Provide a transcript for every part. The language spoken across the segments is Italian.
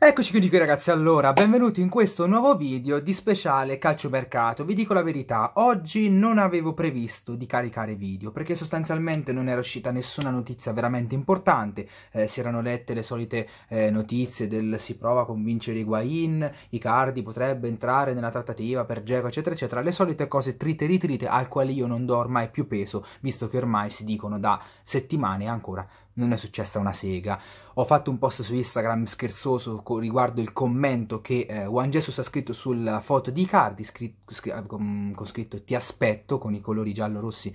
Eccoci quindi qui ragazzi, allora, benvenuti in questo nuovo video di speciale calciomercato. Vi dico la verità, oggi non avevo previsto di caricare video, perché sostanzialmente non era uscita nessuna notizia veramente importante. Eh, si erano lette le solite eh, notizie del si prova a convincere Higuain, Icardi potrebbe entrare nella trattativa per Geco, eccetera, eccetera. Le solite cose trite e ritrite al quale io non do ormai più peso, visto che ormai si dicono da settimane ancora non è successa una sega. Ho fatto un post su Instagram scherzoso riguardo il commento che eh, Juan Jesus ha scritto sulla foto di Icardi, scritto, scritto, ah, con scritto ti aspetto, con i colori giallo-rossi,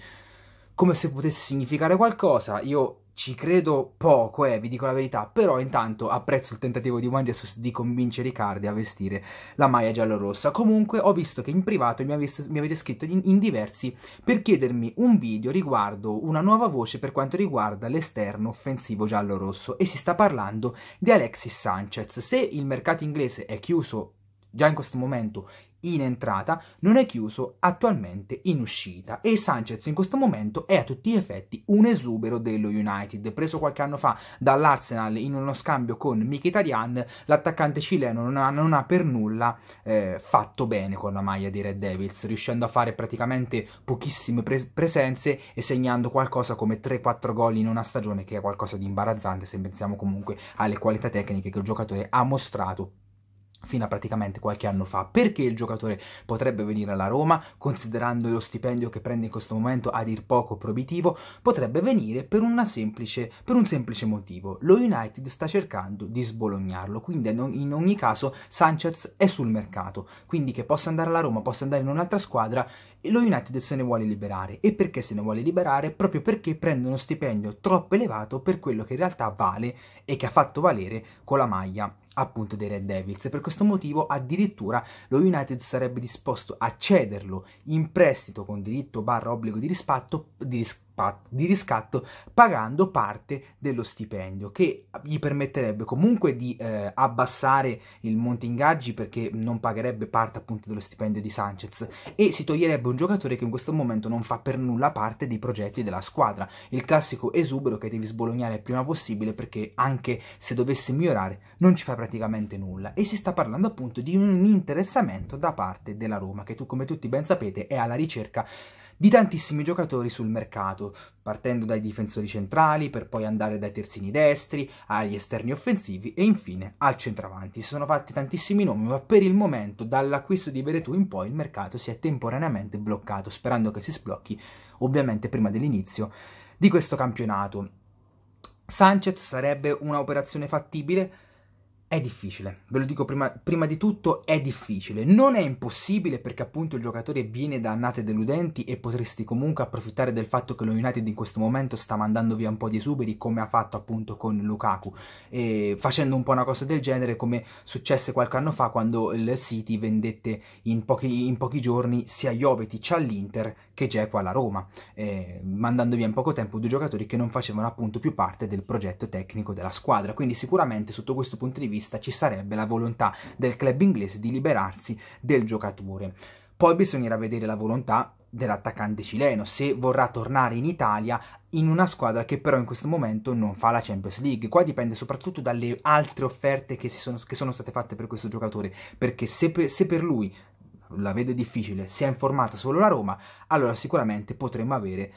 come se potesse significare qualcosa. Io ci credo poco, eh, vi dico la verità, però intanto apprezzo il tentativo di Juan Jesus di convincere Icardi a vestire la maglia giallorossa. Comunque ho visto che in privato mi, avesse, mi avete scritto in, in, diversi per chiedermi un video riguardo una nuova voce per quanto riguarda l'esterno offensivo giallorosso e si sta parlando di Alexis Sanchez. Se il mercato inglese è chiuso già in questo momento in entrata, non è chiuso attualmente in uscita e Sanchez in questo momento è a tutti gli effetti un esubero dello United. Preso qualche anno fa dall'Arsenal in uno scambio con Mkhitaryan, l'attaccante cileno non ha, non ha per nulla eh, fatto bene con la maglia dei Red Devils, riuscendo a fare praticamente pochissime pre- presenze e segnando qualcosa come 3-4 gol in una stagione che è qualcosa di imbarazzante se pensiamo comunque alle qualità tecniche che il giocatore ha mostrato fino a praticamente qualche anno fa. Perché il giocatore potrebbe venire alla Roma, considerando lo stipendio che prende in questo momento a dir poco proibitivo? Potrebbe venire per, semplice, per un semplice motivo. Lo United sta cercando di sbolognarlo, quindi in ogni caso Sanchez è sul mercato, quindi che possa andare alla Roma, possa andare in un'altra squadra, lo United se ne vuole liberare. E perché se ne vuole liberare? Proprio perché prende uno stipendio troppo elevato per quello che in realtà vale e che ha fatto valere con la maglia appunto dei Red Devils. Per questo motivo addirittura lo United sarebbe disposto a cederlo in prestito con diritto barra obbligo di rispatto, di rispatto di riscatto pagando parte dello stipendio che gli permetterebbe comunque di eh, abbassare il monte ingaggi perché non pagherebbe parte appunto dello stipendio di Sanchez e si toglierebbe un giocatore che in questo momento non fa per nulla parte dei progetti della squadra il classico esubero che devi sbolognare il prima possibile perché anche se dovesse migliorare non ci fa praticamente nulla e si sta parlando appunto di un interessamento da parte della Roma che tu come tutti ben sapete è alla ricerca di tantissimi giocatori sul mercato, partendo dai difensori centrali per poi andare dai terzini destri, agli esterni offensivi e infine al centravanti. Si sono fatti tantissimi nomi, ma per il momento dall'acquisto di Veretù in poi il mercato si è temporaneamente bloccato, sperando che si sblocchi ovviamente prima dell'inizio di questo campionato. Sanchez sarebbe un'operazione fattibile, è difficile, ve lo dico prima, prima, di tutto, è difficile. Non è impossibile perché appunto il giocatore viene da annate deludenti e potresti comunque approfittare del fatto che lo United in questo momento sta mandando via un po' di esuberi come ha fatto appunto con Lukaku, e facendo un po' una cosa del genere come successe qualche anno fa quando il City vendette in pochi, in pochi giorni sia Jovetic all'Inter che c'è qua alla Roma, eh, mandando via in poco tempo due giocatori che non facevano appunto più parte del progetto tecnico della squadra. Quindi sicuramente sotto questo punto di vista ci sarebbe la volontà del club inglese di liberarsi del giocatore. Poi bisognerà vedere la volontà dell'attaccante cileno, se vorrà tornare in Italia in una squadra che però in questo momento non fa la Champions League. Qua dipende soprattutto dalle altre offerte che, sono, che sono, state fatte per questo giocatore, perché se per, se per lui la vede difficile, si è informata solo la Roma, allora sicuramente potremmo avere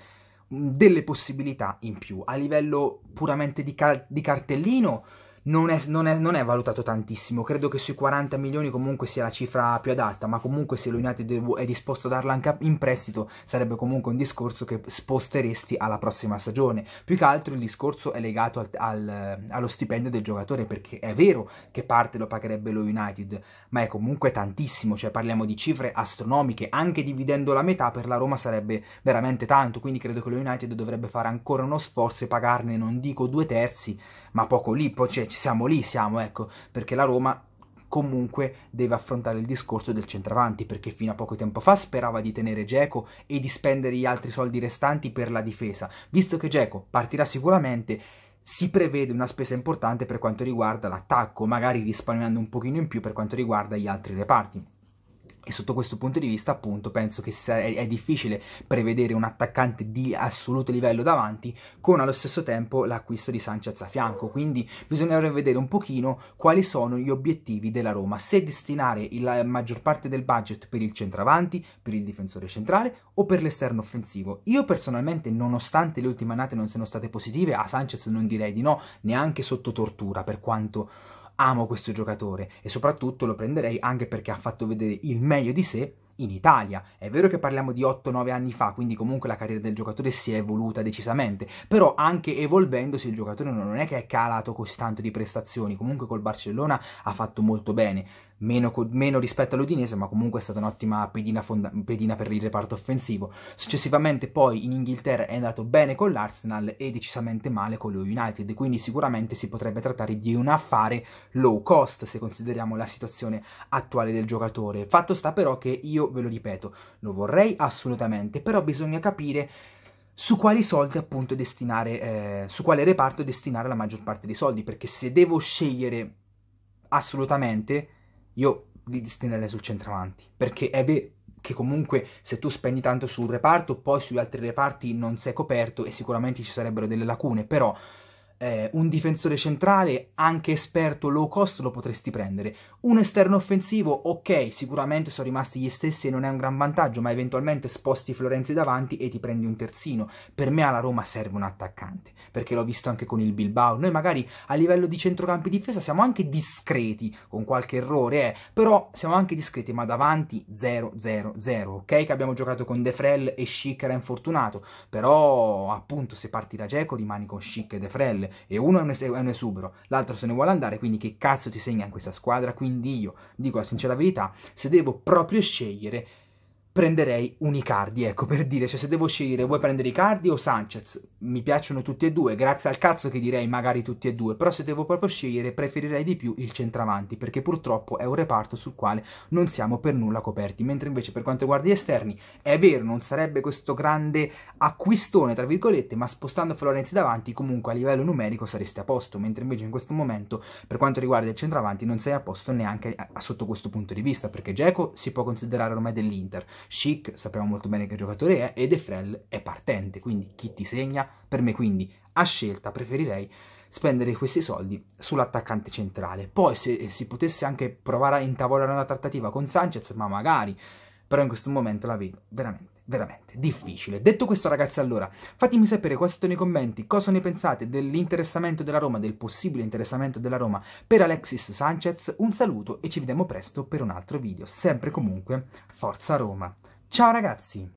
delle possibilità in più a livello puramente di, cal- di cartellino non è, non, è, non è, valutato tantissimo. Credo che sui 40 milioni comunque sia la cifra più adatta, ma comunque se lo United è disposto a darla anche in prestito, sarebbe comunque un discorso che sposteresti alla prossima stagione. Più che altro il discorso è legato al, al, allo stipendio del giocatore, perché è vero che parte lo pagherebbe lo United, ma è comunque tantissimo, cioè parliamo di cifre astronomiche, anche dividendo la metà per la Roma sarebbe veramente tanto, quindi credo che lo United dovrebbe fare ancora uno sforzo e pagarne, non dico due terzi, ma poco lì, poi c'è cioè, ci siamo lì, siamo, ecco, perché la Roma comunque deve affrontare il discorso del centravanti, perché fino a poco tempo fa sperava di tenere Geco e di spendere gli altri soldi restanti per la difesa. Visto che Geco partirà sicuramente, si prevede una spesa importante per quanto riguarda l'attacco, magari risparmiando un pochino in più per quanto riguarda gli altri reparti. E sotto questo punto di vista, appunto, penso che è difficile prevedere un attaccante di assoluto livello davanti con allo stesso tempo l'acquisto di Sanchez a fianco. Quindi bisognerebbe vedere un pochino quali sono gli obiettivi della Roma, se destinare la eh, maggior parte del budget per il centravanti, per il difensore centrale o per l'esterno offensivo. Io personalmente, nonostante le ultime annate non siano state positive, a Sanchez non direi di no, neanche sotto tortura, per quanto amo questo giocatore e soprattutto lo prenderei anche perché ha fatto vedere il meglio di sé in Italia. È vero che parliamo di 8-9 anni fa, quindi comunque la carriera del giocatore si è evoluta decisamente, però anche evolvendosi il giocatore non è che è calato così tanto di prestazioni, comunque col Barcellona ha fatto molto bene meno, meno rispetto all'Udinese, ma comunque è stata un'ottima pedina, fonda- pedina, per il reparto offensivo. Successivamente poi in Inghilterra è andato bene con l'Arsenal e decisamente male con lo United, quindi sicuramente si potrebbe trattare di un affare low cost se consideriamo la situazione attuale del giocatore. Fatto sta però che io ve lo ripeto, lo vorrei assolutamente, però bisogna capire su quali soldi appunto destinare, eh, su quale reparto destinare la maggior parte dei soldi, perché se devo scegliere assolutamente io li destinerei sul centravanti, perché è vero che comunque se tu spendi tanto su un reparto, poi sugli altri reparti non sei coperto e sicuramente ci sarebbero delle lacune, però eh, un difensore centrale, anche esperto low cost, lo potresti prendere. Un esterno offensivo, ok, sicuramente sono rimasti gli stessi e non è un gran vantaggio, ma eventualmente sposti Florenzi davanti e ti prendi un terzino. Per me alla Roma serve un attaccante, perché l'ho visto anche con il Bilbao. Noi magari a livello di centrocampi difesa siamo anche discreti, con qualche errore, eh, però siamo anche discreti, ma davanti 0-0-0, ok? Che abbiamo giocato con De Frel e Schick era infortunato, però appunto se parti da Geco rimani con Schick e De Frel gol e uno è un, es- è un esubero, l'altro se ne vuole andare, quindi che cazzo ti segna in questa squadra? Quindi io dico la sincera verità, se devo proprio scegliere prenderei un Icardi, ecco, per dire, cioè se devo scegliere vuoi prendere Icardi o Sanchez, mi piacciono tutti e due, grazie al cazzo che direi magari tutti e due, però se devo proprio scegliere preferirei di più il centravanti, perché purtroppo è un reparto sul quale non siamo per nulla coperti, mentre invece per quanto riguarda gli esterni, è vero, non sarebbe questo grande acquistone, tra virgolette, ma spostando Florenzi davanti, comunque a livello numerico saresti a posto, mentre invece in questo momento, per quanto riguarda il centravanti, non sei a posto neanche a, a, sotto questo punto di vista, perché Geco si può considerare ormai dell'Inter, Chic sappiamo molto bene che giocatore è e De Frel è partente, quindi chi ti segna? Per me quindi a scelta preferirei spendere questi soldi sull'attaccante centrale. Poi se eh, si potesse anche provare a intavolare una trattativa con Sanchez, ma magari, però in questo momento la vedo veramente veramente difficile. Detto questo ragazzi allora, fatemi sapere qua sotto nei commenti cosa ne pensate dell'interessamento della Roma, del possibile interessamento della Roma per Alexis Sanchez. Un saluto e ci vediamo presto per un altro video. Sempre comunque, Forza Roma! Ciao ragazzi!